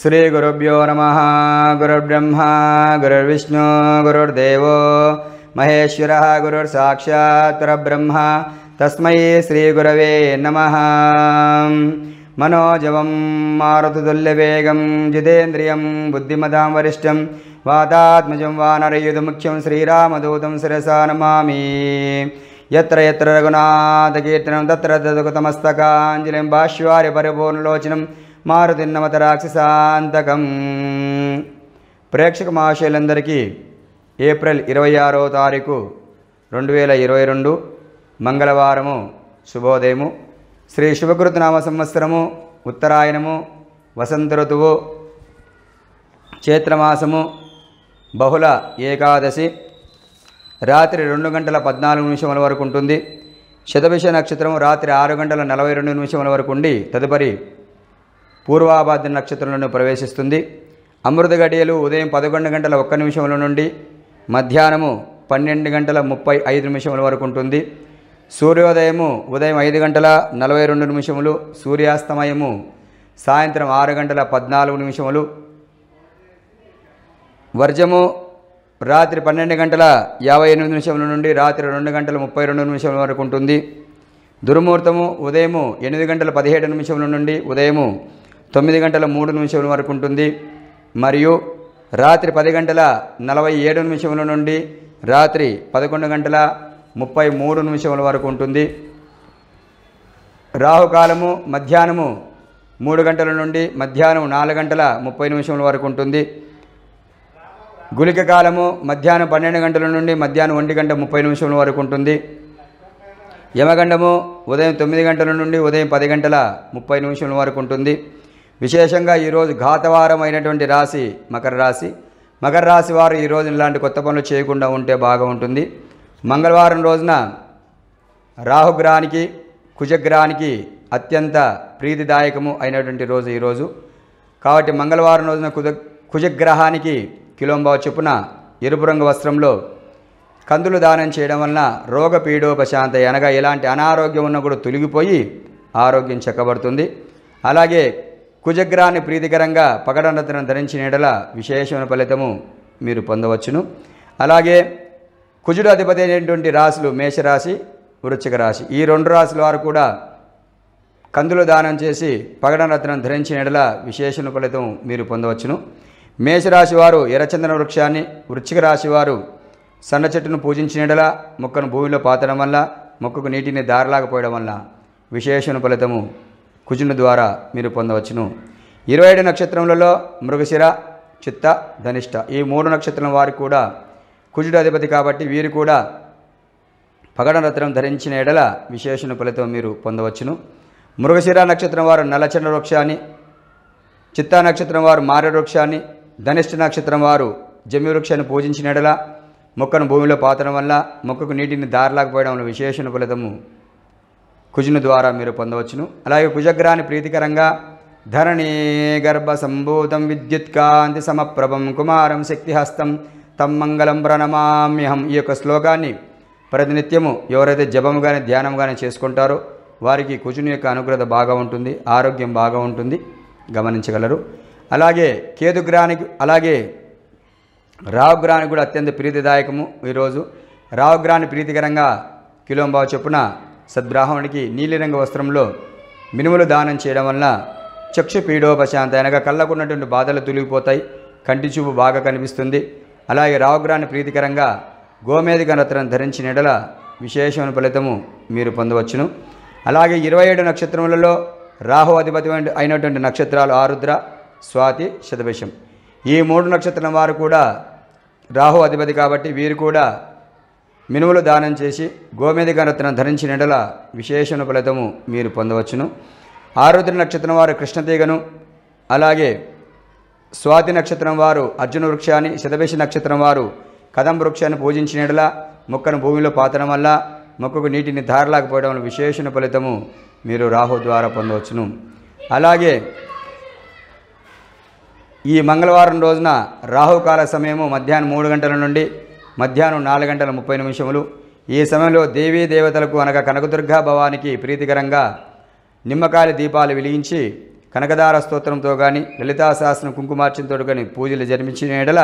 श्रीगुरुभ्यो नमः गुरुर्ब्रह्मा गुरुर्विष्णु गुरुर्देवो महेश्वरः गुरुर्साक्षात् परब्रह्म तस्मै श्रीगुरवे नमः मनोजवं मारुतुल्यवेगं जितेन्द्रियं बुद्धिमतां वरिष्ठं वातात्मजं वा श्रीरामदूतं शिरसा नमामि यत्र यत्र रघुनाथकीर्तनं तत्र तदुकतमस्तकाञ्जलिं भाश्वार्यपरिपूर्णलोचनं మారుతిన్నమత రాక్షసాంతకం ప్రేక్షక మహాశయులందరికీ ఏప్రిల్ ఇరవై ఆరో తారీఖు రెండు వేల ఇరవై రెండు మంగళవారము శుభోదయము శ్రీ శివకృతనామ సంవత్సరము ఉత్తరాయణము వసంత ఋతువు చైత్రమాసము బహుళ ఏకాదశి రాత్రి రెండు గంటల పద్నాలుగు నిమిషముల వరకు ఉంటుంది శతభిష నక్షత్రం రాత్రి ఆరు గంటల నలభై రెండు నిమిషముల వరకు ఉండి తదుపరి పూర్వాభాద్ర నక్షత్రంలోనూ ప్రవేశిస్తుంది అమృత గడియలు ఉదయం పదకొండు గంటల ఒక్క నిమిషముల నుండి మధ్యాహ్నము పన్నెండు గంటల ముప్పై ఐదు నిమిషముల వరకు ఉంటుంది సూర్యోదయము ఉదయం ఐదు గంటల నలభై రెండు నిమిషములు సూర్యాస్తమయము సాయంత్రం ఆరు గంటల పద్నాలుగు నిమిషములు వర్జము రాత్రి పన్నెండు గంటల యాభై ఎనిమిది నిమిషముల నుండి రాత్రి రెండు గంటల ముప్పై రెండు నిమిషముల వరకు ఉంటుంది దుర్ముహూర్తము ఉదయము ఎనిమిది గంటల పదిహేడు నిమిషముల నుండి ఉదయము తొమ్మిది గంటల మూడు నిమిషముల వరకు ఉంటుంది మరియు రాత్రి పది గంటల నలభై ఏడు నిమిషముల నుండి రాత్రి పదకొండు గంటల ముప్పై మూడు నిమిషముల వరకు ఉంటుంది రాహుకాలము మధ్యాహ్నము మూడు గంటల నుండి మధ్యాహ్నం నాలుగు గంటల ముప్పై నిమిషముల వరకు ఉంటుంది గుళిక కాలము మధ్యాహ్నం పన్నెండు గంటల నుండి మధ్యాహ్నం ఒంటి గంట ముప్పై నిమిషముల వరకు ఉంటుంది యమగండము ఉదయం తొమ్మిది గంటల నుండి ఉదయం పది గంటల ముప్పై నిమిషముల వరకు ఉంటుంది విశేషంగా ఈరోజు ఘాతవారం అయినటువంటి రాశి మకర రాశి మకర రాశి వారు ఈరోజు ఇలాంటి కొత్త పనులు చేయకుండా ఉంటే బాగా ఉంటుంది మంగళవారం రోజున రాహుగ్రహానికి కుజగ్రహానికి అత్యంత ప్రీతిదాయకము అయినటువంటి రోజు ఈరోజు కాబట్టి మంగళవారం రోజున కుజ కుజగ్రహానికి కిలోంబా చొప్పున ఎరుపు రంగు వస్త్రంలో కందులు దానం చేయడం వలన రోగ అనగా ఎలాంటి అనారోగ్యం ఉన్నా కూడా తొలగిపోయి ఆరోగ్యం చెక్కబడుతుంది అలాగే కుజగ్రాన్ని ప్రీతికరంగా పగడనతనం ధరించిన ఎడల విశేషమైన ఫలితము మీరు పొందవచ్చును అలాగే కుజుడు అధిపతి అయినటువంటి రాశులు మేషరాశి వృచ్చిక రాశి ఈ రెండు రాశుల వారు కూడా కందులు దానం చేసి పగడనరత్నం ధరించిన ఎడల విశేషణ ఫలితం మీరు పొందవచ్చును మేషరాశి వారు ఎర్రచందన వృక్షాన్ని వృచ్చిక రాశి వారు సన్న చెట్టును పూజించిన ఎడల మొక్కను భూమిలో పాతడం వల్ల మొక్కకు నీటిని దారలాగపోయడం వల్ల విశేషణ ఫలితము కుజుని ద్వారా మీరు పొందవచ్చును ఇరవై ఏడు నక్షత్రములలో మృగశిర చిత్త ధనిష్ట ఈ మూడు నక్షత్రం వారు కూడా కుజుడు అధిపతి కాబట్టి వీరు కూడా రత్నం ధరించిన ఎడల విశేషణ ఫలితం మీరు పొందవచ్చును మృగశిర నక్షత్రం వారు నలచండ వృక్షాన్ని చిత్తా నక్షత్రం వారు మారేడు వృక్షాన్ని ధనిష్ఠ నక్షత్రం వారు జమ్మి వృక్షాన్ని పూజించిన ఎడల మొక్కను భూమిలో పాతడం వల్ల మొక్కకు నీటిని దారలాకపోయడం వల్ల విశేషణ ఫలితము కుజుని ద్వారా మీరు పొందవచ్చును అలాగే కుజగ్రహాన్ని ప్రీతికరంగా ధరణి గర్భ సంభూతం విద్యుత్కాంతి సమప్రభం కుమారం శక్తిహస్తం తమ్ మంగళం ప్రణమామ్యహం ఈ యొక్క శ్లోకాన్ని ప్రతినిత్యము ఎవరైతే జపము కానీ ధ్యానం కానీ చేసుకుంటారో వారికి కుజుని యొక్క అనుగ్రహత బాగా ఉంటుంది ఆరోగ్యం బాగా ఉంటుంది గమనించగలరు అలాగే కేతుగ్రానికి అలాగే రావుగ్రహానికి కూడా అత్యంత ప్రీతిదాయకము ఈరోజు రావుగ్రహాన్ని ప్రీతికరంగా కిలోంబావ చొప్పున సద్బ్రాహ్మణుడికి నీలిరంగ వస్త్రంలో మినుములు దానం చేయడం వలన చక్షు పీడోపశాంత అనగా కళ్ళకున్నటువంటి బాధలు తొలిగిపోతాయి కంటి చూపు బాగా కనిపిస్తుంది అలాగే రావగ్రాన్ని ప్రీతికరంగా గోమేధిక రత్నం ధరించిన ఎడల విశేషమైన ఫలితము మీరు పొందవచ్చును అలాగే ఇరవై ఏడు నక్షత్రములలో రాహు అధిపతి అయినటువంటి నక్షత్రాలు ఆరుద్ర స్వాతి శతభిషం ఈ మూడు నక్షత్రం వారు కూడా రాహు అధిపతి కాబట్టి వీరు కూడా మినుములు దానం చేసి గోమేధిక రత్నం ధరించిన ఎడల విశేషణ ఫలితము మీరు పొందవచ్చును ఆరుద్ర నక్షత్రం వారు కృష్ణతీగను అలాగే స్వాతి నక్షత్రం వారు అర్జున వృక్షాన్ని శతభేష నక్షత్రం వారు కదం వృక్షాన్ని పూజించిన ఎడల మొక్కను భూమిలో పాతడం వల్ల మొక్కకు నీటిని ధారలాకపోవడం వల్ల విశేషణ ఫలితము మీరు రాహు ద్వారా పొందవచ్చును అలాగే ఈ మంగళవారం రోజున రాహుకాల సమయము మధ్యాహ్నం మూడు గంటల నుండి మధ్యాహ్నం నాలుగు గంటల ముప్పై నిమిషములు ఈ సమయంలో దేవీ దేవతలకు అనగా కనకదుర్గా భవానికి ప్రీతికరంగా నిమ్మకాయ దీపాలు వెలిగించి కనకదార స్తోత్రంతో కానీ లలితా సహస్రం కుంకుమార్చంతో కానీ పూజలు జరిపించిన ఎడల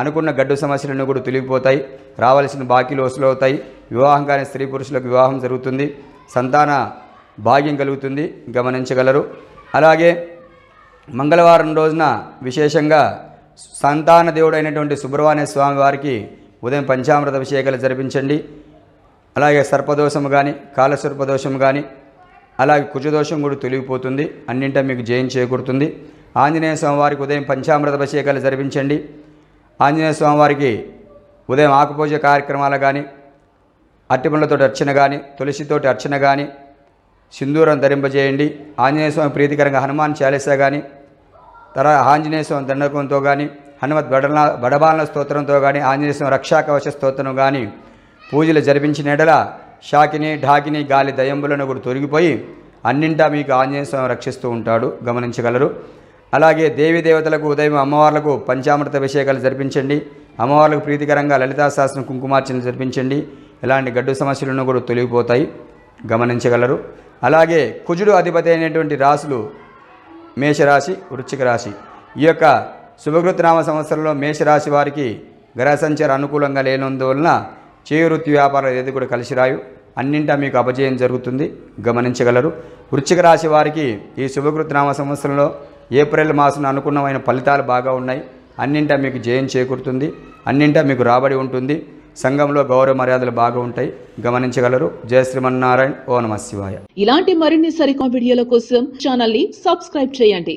అనుకున్న గడ్డు సమస్యలను కూడా తొలిగిపోతాయి రావాల్సిన బాకీలు వసూలు అవుతాయి వివాహం కాని స్త్రీ పురుషులకు వివాహం జరుగుతుంది సంతాన భాగ్యం కలుగుతుంది గమనించగలరు అలాగే మంగళవారం రోజున విశేషంగా సంతాన దేవుడైనటువంటి సుబ్రహ్మణ్య స్వామి వారికి ఉదయం పంచామృత అభిషేకాలు జరిపించండి అలాగే సర్పదోషం కానీ కాలసర్పదోషం కానీ అలాగే కుజదోషం కూడా తొలిగిపోతుంది అన్నింట మీకు జయం చేకూరుతుంది ఆంజనేయ స్వామివారికి ఉదయం పంచామృత అభిషేకాలు జరిపించండి ఆంజనేయ స్వామివారికి ఉదయం ఆకుపూజ కార్యక్రమాలు కానీ అట్టిపండ్లతో అర్చన కానీ తులసితోటి అర్చన కానీ సింధూరం ధరింపజేయండి ఆంజనేయ స్వామి ప్రీతికరంగా హనుమాన్ చాలీసా కానీ తర్వాత ఆంజనేయ స్వామి దండకంతో కానీ హనుమత్ బడల బడబాలన స్తోత్రంతో కానీ ఆంజనేయ రక్షాకవచ స్తోత్రం కానీ పూజలు జరిపించిన ఎడల షాకిని ఢాకిని గాలి దయంబులను కూడా తొరిగిపోయి అన్నింటా మీకు ఆంజనేయ స్వామి రక్షిస్తూ ఉంటాడు గమనించగలరు అలాగే దేవతలకు ఉదయం అమ్మవార్లకు పంచామృత అభిషేకాలు జరిపించండి అమ్మవార్లకు ప్రీతికరంగా లలితా శాస్త్రం కుంకుమార్చన జరిపించండి ఇలాంటి గడ్డు సమస్యలను కూడా తొలగిపోతాయి గమనించగలరు అలాగే కుజుడు అధిపతి అయినటువంటి రాశులు మేషరాశి వృశ్చిక రాశి ఈ యొక్క శుభకృతనామ సంవత్సరంలో మేషరాశి వారికి గ్రహ అనుకూలంగా లేనందువలన చేయువృత్తి వ్యాపారాలు ఏది కూడా కలిసి రాయు అన్నింటా మీకు అపజయం జరుగుతుంది గమనించగలరు వృశ్చిక రాశి వారికి ఈ శుభకృతనామ సంవత్సరంలో ఏప్రిల్ మాసం అనుకున్నమైన ఫలితాలు బాగా ఉన్నాయి అన్నింటా మీకు జయం చేకూరుతుంది అన్నింటా మీకు రాబడి ఉంటుంది సంఘంలో గౌరవ మర్యాదలు బాగా ఉంటాయి గమనించగలరు జయ శ్రీమన్నారాయణ ఓ నమ శివాయ ఇలాంటి మరిన్ని సరికొత్త వీడియోల కోసం ఛానల్ ని సబ్స్క్రైబ్ చేయండి